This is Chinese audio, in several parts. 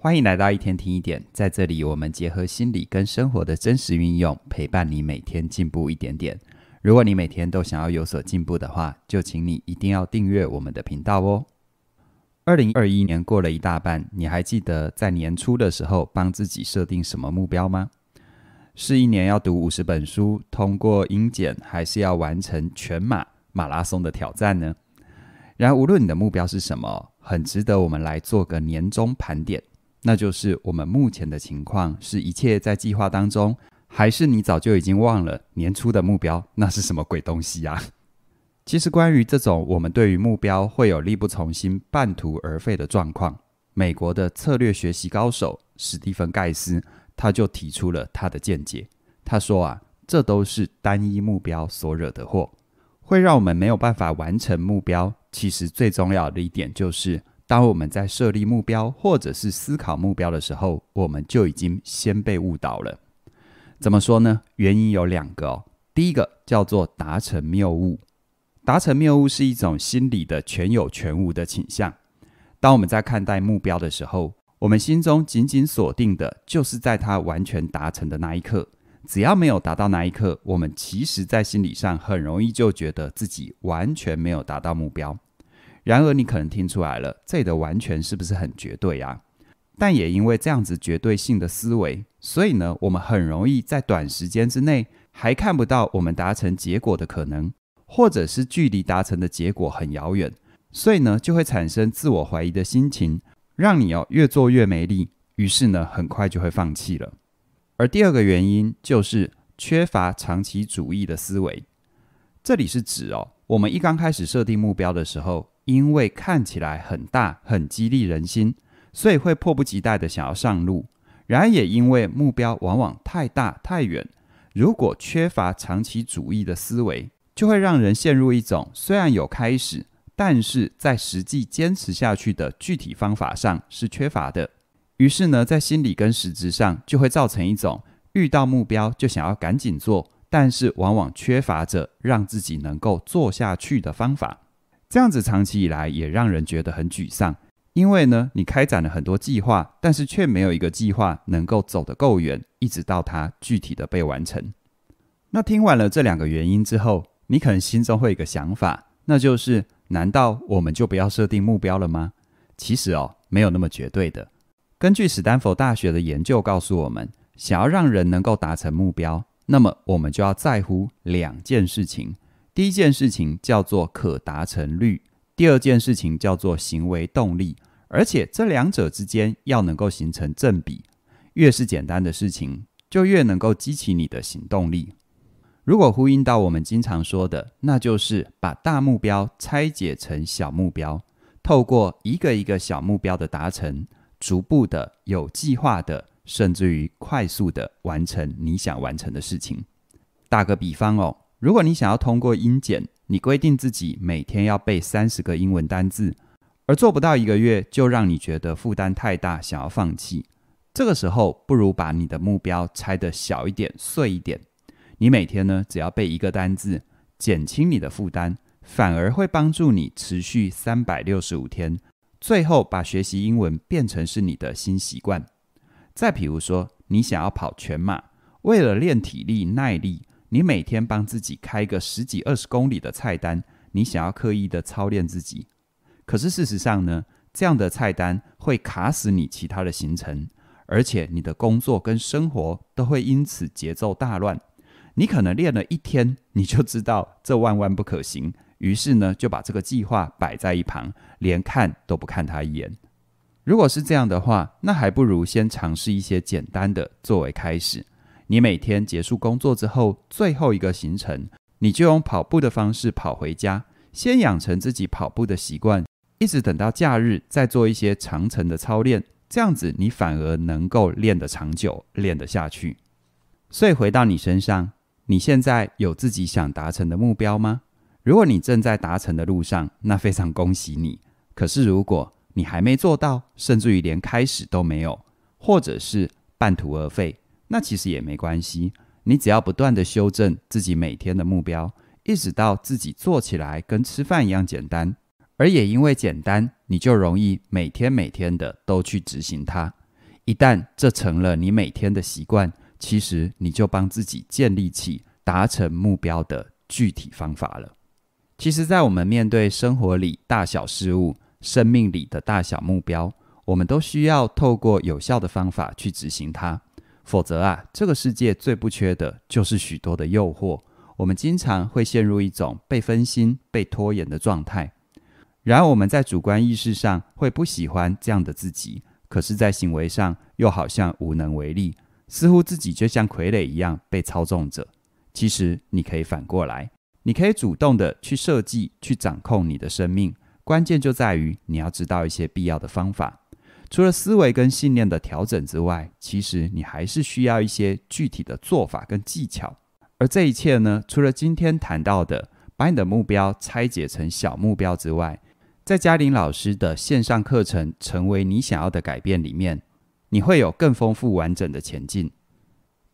欢迎来到一天听一点，在这里我们结合心理跟生活的真实运用，陪伴你每天进步一点点。如果你每天都想要有所进步的话，就请你一定要订阅我们的频道哦。二零二一年过了一大半，你还记得在年初的时候帮自己设定什么目标吗？是一年要读五十本书，通过英检，还是要完成全马马拉松的挑战呢？然而，无论你的目标是什么，很值得我们来做个年终盘点。那就是我们目前的情况是一切在计划当中，还是你早就已经忘了年初的目标那是什么鬼东西啊？其实关于这种我们对于目标会有力不从心、半途而废的状况，美国的策略学习高手史蒂芬·盖斯他就提出了他的见解。他说啊，这都是单一目标所惹的祸，会让我们没有办法完成目标。其实最重要的一点就是。当我们在设立目标或者是思考目标的时候，我们就已经先被误导了。怎么说呢？原因有两个哦。第一个叫做达成谬误，达成谬误是一种心理的全有全无的倾向。当我们在看待目标的时候，我们心中紧紧锁定的就是在它完全达成的那一刻。只要没有达到那一刻，我们其实在心理上很容易就觉得自己完全没有达到目标。然而，你可能听出来了，这里的完全是不是很绝对啊？但也因为这样子绝对性的思维，所以呢，我们很容易在短时间之内还看不到我们达成结果的可能，或者是距离达成的结果很遥远，所以呢，就会产生自我怀疑的心情，让你哦越做越没力，于是呢，很快就会放弃了。而第二个原因就是缺乏长期主义的思维，这里是指哦，我们一刚开始设定目标的时候。因为看起来很大，很激励人心，所以会迫不及待的想要上路。然而，也因为目标往往太大太远，如果缺乏长期主义的思维，就会让人陷入一种虽然有开始，但是在实际坚持下去的具体方法上是缺乏的。于是呢，在心理跟实质上，就会造成一种遇到目标就想要赶紧做，但是往往缺乏着让自己能够做下去的方法。这样子长期以来也让人觉得很沮丧，因为呢，你开展了很多计划，但是却没有一个计划能够走得够远，一直到它具体的被完成。那听完了这两个原因之后，你可能心中会有一个想法，那就是：难道我们就不要设定目标了吗？其实哦，没有那么绝对的。根据史丹佛大学的研究告诉我们，想要让人能够达成目标，那么我们就要在乎两件事情。第一件事情叫做可达成率，第二件事情叫做行为动力，而且这两者之间要能够形成正比。越是简单的事情，就越能够激起你的行动力。如果呼应到我们经常说的，那就是把大目标拆解成小目标，透过一个一个小目标的达成，逐步的、有计划的，甚至于快速的完成你想完成的事情。打个比方哦。如果你想要通过音检，你规定自己每天要背三十个英文单字，而做不到一个月就让你觉得负担太大，想要放弃。这个时候，不如把你的目标拆得小一点、碎一点。你每天呢，只要背一个单字，减轻你的负担，反而会帮助你持续三百六十五天，最后把学习英文变成是你的新习惯。再比如说，你想要跑全马，为了练体力、耐力。你每天帮自己开个十几二十公里的菜单，你想要刻意的操练自己，可是事实上呢，这样的菜单会卡死你其他的行程，而且你的工作跟生活都会因此节奏大乱。你可能练了一天，你就知道这万万不可行，于是呢就把这个计划摆在一旁，连看都不看他一眼。如果是这样的话，那还不如先尝试一些简单的作为开始。你每天结束工作之后，最后一个行程，你就用跑步的方式跑回家，先养成自己跑步的习惯，一直等到假日再做一些长程的操练，这样子你反而能够练得长久，练得下去。所以回到你身上，你现在有自己想达成的目标吗？如果你正在达成的路上，那非常恭喜你。可是如果你还没做到，甚至于连开始都没有，或者是半途而废。那其实也没关系，你只要不断的修正自己每天的目标，一直到自己做起来跟吃饭一样简单，而也因为简单，你就容易每天每天的都去执行它。一旦这成了你每天的习惯，其实你就帮自己建立起达成目标的具体方法了。其实，在我们面对生活里大小事物、生命里的大小目标，我们都需要透过有效的方法去执行它。否则啊，这个世界最不缺的就是许多的诱惑，我们经常会陷入一种被分心、被拖延的状态。然而，我们在主观意识上会不喜欢这样的自己，可是，在行为上又好像无能为力，似乎自己就像傀儡一样被操纵着。其实，你可以反过来，你可以主动的去设计、去掌控你的生命。关键就在于你要知道一些必要的方法。除了思维跟信念的调整之外，其实你还是需要一些具体的做法跟技巧。而这一切呢，除了今天谈到的把你的目标拆解成小目标之外，在嘉玲老师的线上课程《成为你想要的改变》里面，你会有更丰富完整的前进。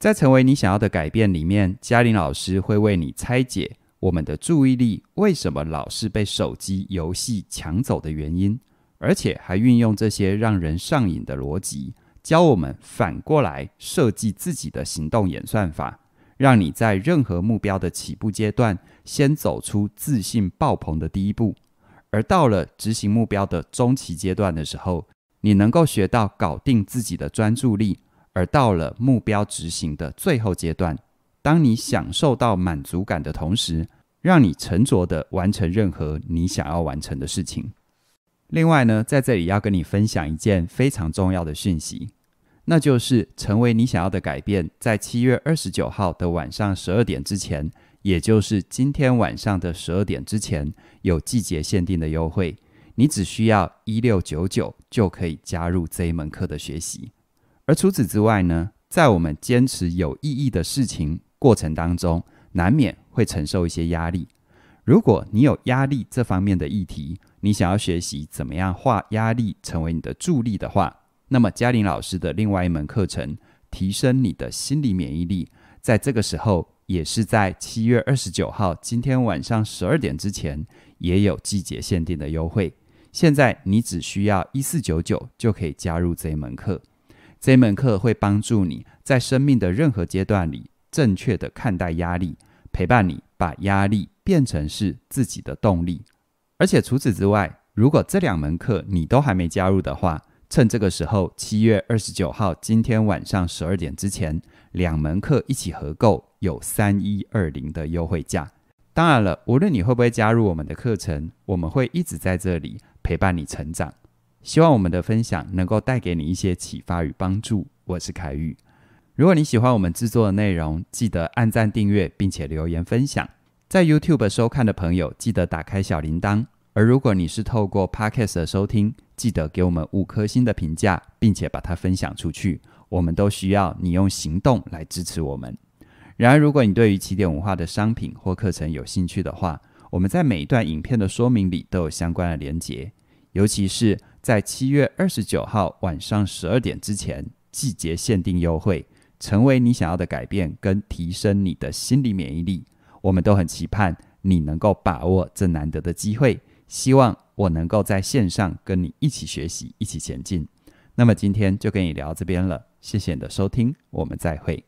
在《成为你想要的改变》里面，嘉玲老师会为你拆解我们的注意力为什么老是被手机游戏抢走的原因。而且还运用这些让人上瘾的逻辑，教我们反过来设计自己的行动演算法，让你在任何目标的起步阶段，先走出自信爆棚的第一步；而到了执行目标的中期阶段的时候，你能够学到搞定自己的专注力；而到了目标执行的最后阶段，当你享受到满足感的同时，让你沉着的完成任何你想要完成的事情。另外呢，在这里要跟你分享一件非常重要的讯息，那就是成为你想要的改变，在七月二十九号的晚上十二点之前，也就是今天晚上的十二点之前，有季节限定的优惠，你只需要一六九九就可以加入这一门课的学习。而除此之外呢，在我们坚持有意义的事情过程当中，难免会承受一些压力。如果你有压力这方面的议题，你想要学习怎么样化压力成为你的助力的话，那么嘉玲老师的另外一门课程——提升你的心理免疫力，在这个时候也是在七月二十九号今天晚上十二点之前，也有季节限定的优惠。现在你只需要一四九九就可以加入这一门课。这门课会帮助你在生命的任何阶段里正确的看待压力，陪伴你把压力。变成是自己的动力，而且除此之外，如果这两门课你都还没加入的话，趁这个时候，七月二十九号今天晚上十二点之前，两门课一起合购有三一二零的优惠价。当然了，无论你会不会加入我们的课程，我们会一直在这里陪伴你成长。希望我们的分享能够带给你一些启发与帮助。我是凯宇，如果你喜欢我们制作的内容，记得按赞、订阅，并且留言分享。在 YouTube 收看的朋友，记得打开小铃铛。而如果你是透过 Podcast 收听，记得给我们五颗星的评价，并且把它分享出去。我们都需要你用行动来支持我们。然而，如果你对于起点文化的商品或课程有兴趣的话，我们在每一段影片的说明里都有相关的连结。尤其是在七月二十九号晚上十二点之前，季节限定优惠，成为你想要的改变跟提升你的心理免疫力。我们都很期盼你能够把握这难得的机会，希望我能够在线上跟你一起学习，一起前进。那么今天就跟你聊这边了，谢谢你的收听，我们再会。